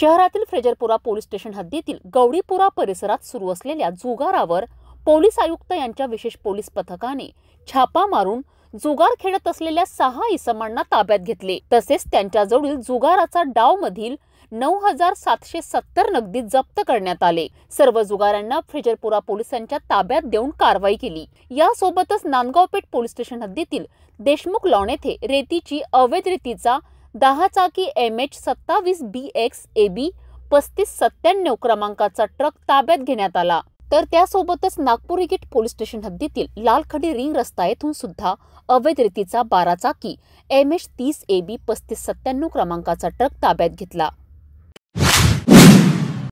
शहरातील Frezarpura police station हद्दीतील गौडीपुरा परिसरात सुरू असलेल्या जुगारावर पोलीस आयुक्त यांच्या विशेष पोलीस पथकाने छापा मारून जुगार खेळत असलेल्या सहा इसमांना ताब्यात घेतले तसेच त्यांच्याजवळील जुगाराचा डावमधील नऊ हजार सातशे सत्तर नगदी जप्त करण्यात आले सर्व जुगारांना फ्रेजरपुरा पोलिसांच्या ताब्यात देऊन कारवाई केली यासोबतच नांदगावपेठ पोलीस स्टेशन हद्दीतील देशमुख लॉन येथे रेतीची अवैध रेतीचा दहा चाकी एम एच सत्तावीस बी एक्स ए बी पस्तीस सत्त्याण्णव क्रमांकाचा ट्रक ताब्यात घेण्यात आला तर त्यासोबतच नागपूर गेट पोलीस स्टेशन हद्दीतील लालखडी रिंग रस्ता येथून सुद्धा अवैध रीतीचा बारा चाकी एम एच तीस ए बी पस्तीस सत्त्याण्णव क्रमांकाचा ट्रक ताब्यात घेतला